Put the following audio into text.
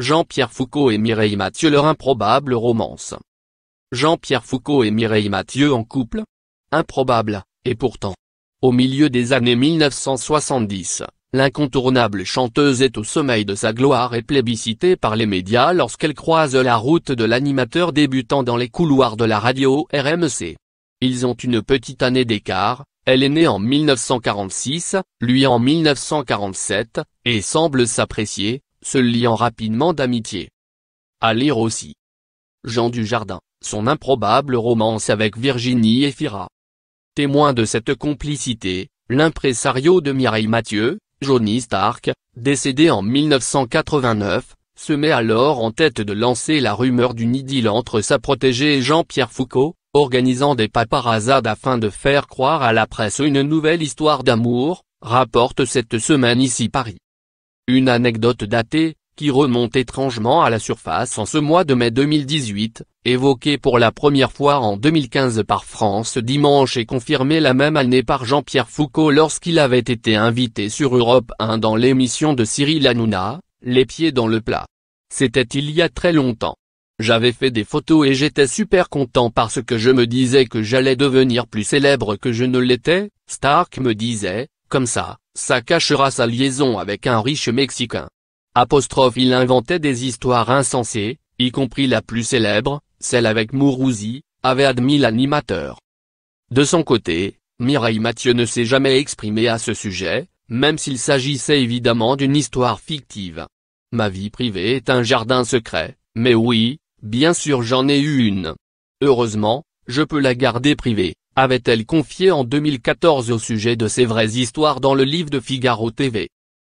Jean-Pierre Foucault et Mireille Mathieu leur improbable romance. Jean-Pierre Foucault et Mireille Mathieu en couple Improbable, et pourtant. Au milieu des années 1970, l'incontournable chanteuse est au sommeil de sa gloire et plébiscitée par les médias lorsqu'elle croise la route de l'animateur débutant dans les couloirs de la radio RMC. Ils ont une petite année d'écart, elle est née en 1946, lui en 1947, et semble s'apprécier, se liant rapidement d'amitié. À lire aussi. Jean Dujardin, son improbable romance avec Virginie Efira. Témoin de cette complicité, l'imprésario de Mireille Mathieu, Johnny Stark, décédé en 1989, se met alors en tête de lancer la rumeur d'une idylle entre sa protégée et Jean-Pierre Foucault, organisant des paparazzades afin de faire croire à la presse une nouvelle histoire d'amour, rapporte cette semaine ici Paris. Une anecdote datée, qui remonte étrangement à la surface en ce mois de mai 2018, évoquée pour la première fois en 2015 par France Dimanche et confirmée la même année par Jean-Pierre Foucault lorsqu'il avait été invité sur Europe 1 dans l'émission de Cyril Hanouna, Les pieds dans le plat. C'était il y a très longtemps. J'avais fait des photos et j'étais super content parce que je me disais que j'allais devenir plus célèbre que je ne l'étais, Stark me disait, comme ça, ça cachera sa liaison avec un riche Mexicain. Apostrophe il inventait des histoires insensées, y compris la plus célèbre, celle avec Mourouzi, avait admis l'animateur. De son côté, Mireille Mathieu ne s'est jamais exprimé à ce sujet, même s'il s'agissait évidemment d'une histoire fictive. Ma vie privée est un jardin secret, mais oui, bien sûr j'en ai eu une. Heureusement, je peux la garder privée avait-elle confié en 2014 au sujet de ses vraies histoires dans le livre de Figaro TV.